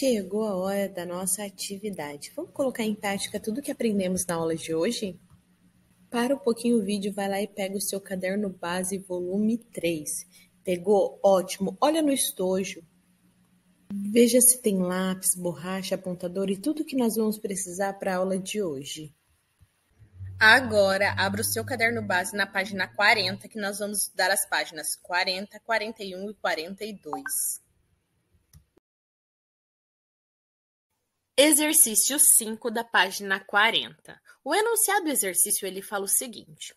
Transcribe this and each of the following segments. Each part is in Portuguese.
Chegou a hora da nossa atividade. Vamos colocar em prática tudo que aprendemos na aula de hoje? Para um pouquinho o vídeo, vai lá e pega o seu caderno base volume 3. Pegou? Ótimo. Olha no estojo. Veja se tem lápis, borracha, apontador e tudo que nós vamos precisar para a aula de hoje. Agora, abra o seu caderno base na página 40, que nós vamos estudar as páginas 40, 41 e 42. Exercício 5 da página 40. O enunciado do exercício ele fala o seguinte: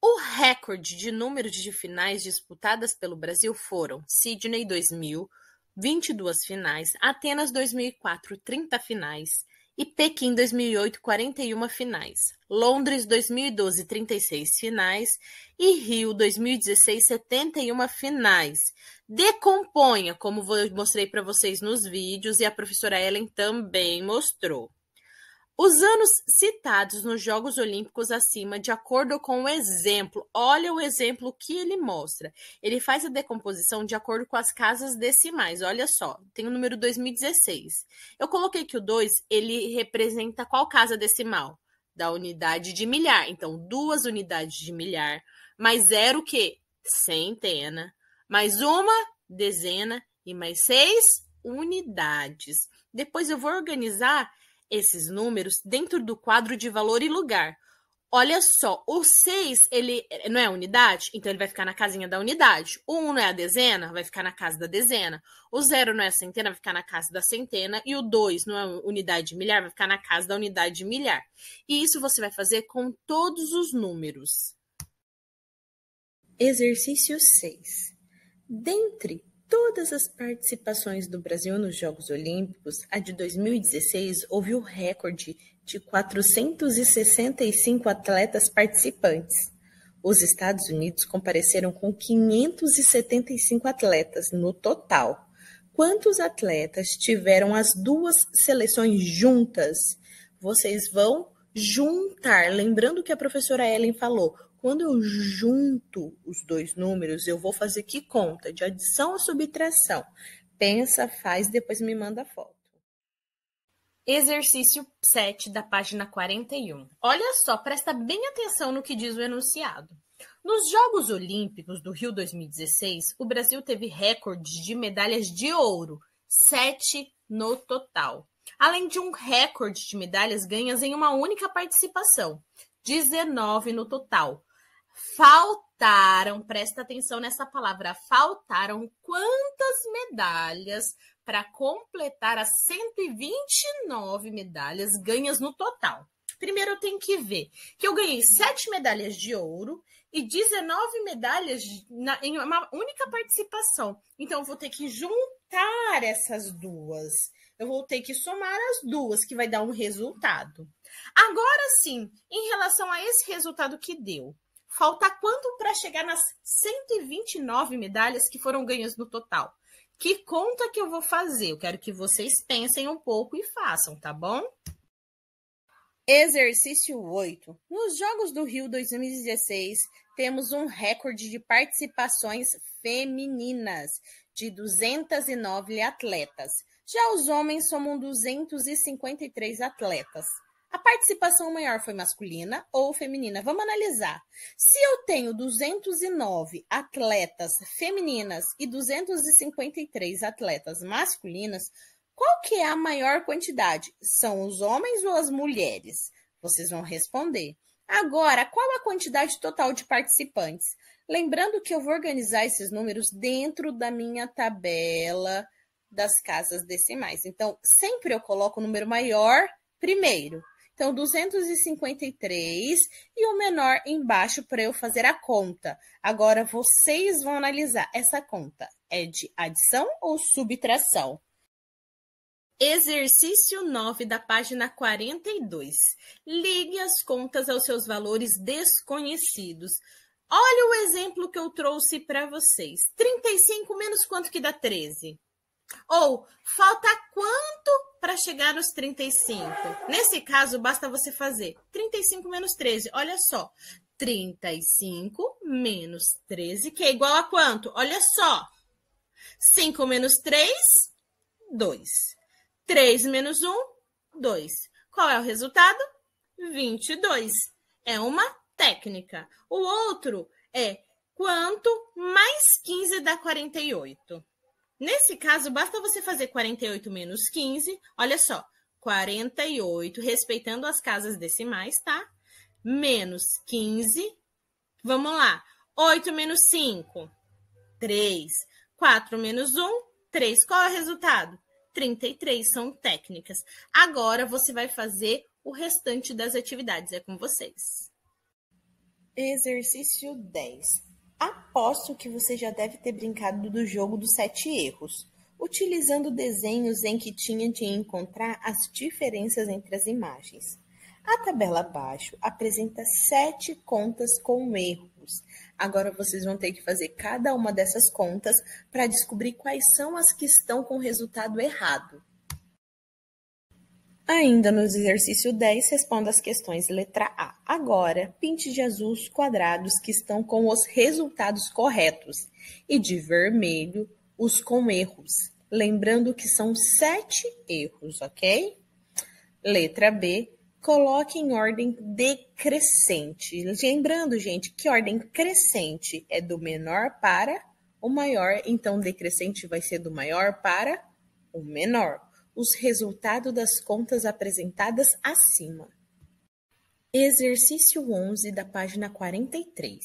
o recorde de número de finais disputadas pelo Brasil foram Sydney 2000, 22 finais, Atenas 2004, 30 finais, e Pequim 2008, 41 finais, Londres 2012, 36 finais e Rio 2016, 71 finais. Decomponha, como eu mostrei para vocês nos vídeos e a professora Ellen também mostrou. Os anos citados nos Jogos Olímpicos acima, de acordo com o exemplo, olha o exemplo que ele mostra. Ele faz a decomposição de acordo com as casas decimais. Olha só, tem o número 2016. Eu coloquei que o 2 ele representa qual casa decimal? Da unidade de milhar. Então, duas unidades de milhar mais zero que centena mais uma dezena e mais seis unidades. Depois eu vou organizar esses números dentro do quadro de valor e lugar. Olha só, o 6, ele não é unidade? Então ele vai ficar na casinha da unidade. O 1 um não é a dezena? Vai ficar na casa da dezena. O 0 não é a centena? Vai ficar na casa da centena. E o 2 não é unidade de milhar? Vai ficar na casa da unidade de milhar. E isso você vai fazer com todos os números. Exercício 6. Dentre todas as participações do Brasil nos Jogos Olímpicos, a de 2016 houve o recorde de 465 atletas participantes. Os Estados Unidos compareceram com 575 atletas no total. Quantos atletas tiveram as duas seleções juntas? Vocês vão juntar, lembrando que a professora Ellen falou, quando eu junto os dois números, eu vou fazer que conta de adição ou subtração. Pensa, faz, depois me manda a foto. Exercício 7 da página 41. Olha só, presta bem atenção no que diz o enunciado. Nos Jogos Olímpicos do Rio 2016, o Brasil teve recordes de medalhas de ouro, sete no total, além de um recorde de medalhas ganhas em uma única participação, 19 no total, faltaram, presta atenção nessa palavra, faltaram quantas medalhas para completar as 129 medalhas ganhas no total? Primeiro eu tenho que ver que eu ganhei sete medalhas de ouro e 19 medalhas na, em uma única participação. Então eu vou ter que juntar essas duas. Eu vou ter que somar as duas, que vai dar um resultado. Agora sim, em relação a esse resultado que deu, falta quanto para chegar nas 129 medalhas que foram ganhas no total? Que conta que eu vou fazer? Eu quero que vocês pensem um pouco e façam, tá bom? Exercício 8. Nos Jogos do Rio 2016, temos um recorde de participações femininas, de 209 atletas. Já os homens somam 253 atletas. A participação maior foi masculina ou feminina? Vamos analisar. Se eu tenho 209 atletas femininas e 253 atletas masculinas, qual que é a maior quantidade? São os homens ou as mulheres? Vocês vão responder. Agora, qual a quantidade total de participantes? Lembrando que eu vou organizar esses números dentro da minha tabela das casas decimais. Então, sempre eu coloco o número maior primeiro. Então, 253 e o menor embaixo para eu fazer a conta. Agora, vocês vão analisar essa conta. É de adição ou subtração? Exercício 9 da página 42. Ligue as contas aos seus valores desconhecidos. Olha o exemplo que eu trouxe para vocês. 35 menos quanto que dá 13? Ou falta quanto para chegar aos 35? Nesse caso, basta você fazer 35 menos 13. Olha só. 35 menos 13, que é igual a quanto? Olha só. 5 menos 3, 2. 3 menos 1, 2. Qual é o resultado? 22. É uma técnica. O outro é quanto mais 15 dá 48? 48. Nesse caso, basta você fazer 48 menos 15, olha só, 48, respeitando as casas decimais, tá? Menos 15, vamos lá, 8 menos 5, 3, 4 menos 1, 3. Qual é o resultado? 33 são técnicas. Agora você vai fazer o restante das atividades, é com vocês. Exercício 10. Aposto que você já deve ter brincado do jogo dos sete erros, utilizando desenhos em que tinha de encontrar as diferenças entre as imagens. A tabela abaixo apresenta sete contas com erros. Agora vocês vão ter que fazer cada uma dessas contas para descobrir quais são as que estão com resultado errado. Ainda no exercício 10, responda as questões letra A. Agora, pinte de azul os quadrados que estão com os resultados corretos e de vermelho os com erros. Lembrando que são sete erros, ok? Letra B, coloque em ordem decrescente. Lembrando, gente, que ordem crescente é do menor para o maior, então decrescente vai ser do maior para o menor os resultados das contas apresentadas acima. Exercício 11 da página 43.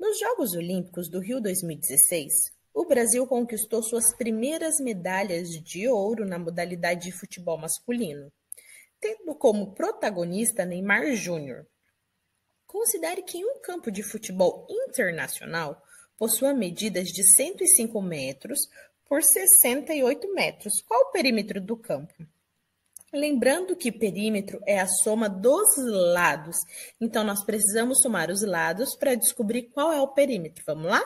Nos Jogos Olímpicos do Rio 2016, o Brasil conquistou suas primeiras medalhas de ouro na modalidade de futebol masculino, tendo como protagonista Neymar Júnior. Considere que em um campo de futebol internacional, possua medidas de 105 metros por 68 metros. Qual o perímetro do campo? Lembrando que perímetro é a soma dos lados. Então, nós precisamos somar os lados para descobrir qual é o perímetro. Vamos lá?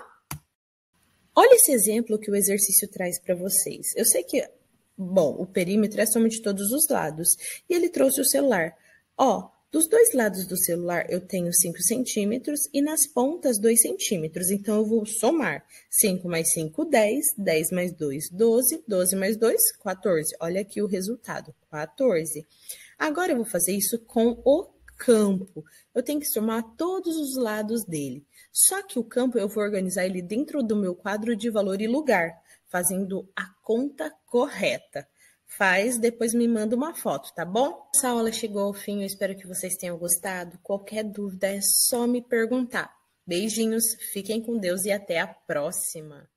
Olha esse exemplo que o exercício traz para vocês. Eu sei que, bom, o perímetro é a soma de todos os lados. E ele trouxe o celular. Ó, dos dois lados do celular eu tenho 5 centímetros e nas pontas 2 centímetros. Então eu vou somar 5 mais 5, 10, 10 mais 2, 12, 12 mais 2, 14. Olha aqui o resultado, 14. Agora eu vou fazer isso com o campo. Eu tenho que somar todos os lados dele. Só que o campo eu vou organizar ele dentro do meu quadro de valor e lugar, fazendo a conta correta. Faz, depois me manda uma foto, tá bom? Essa aula chegou ao fim, eu espero que vocês tenham gostado. Qualquer dúvida é só me perguntar. Beijinhos, fiquem com Deus e até a próxima!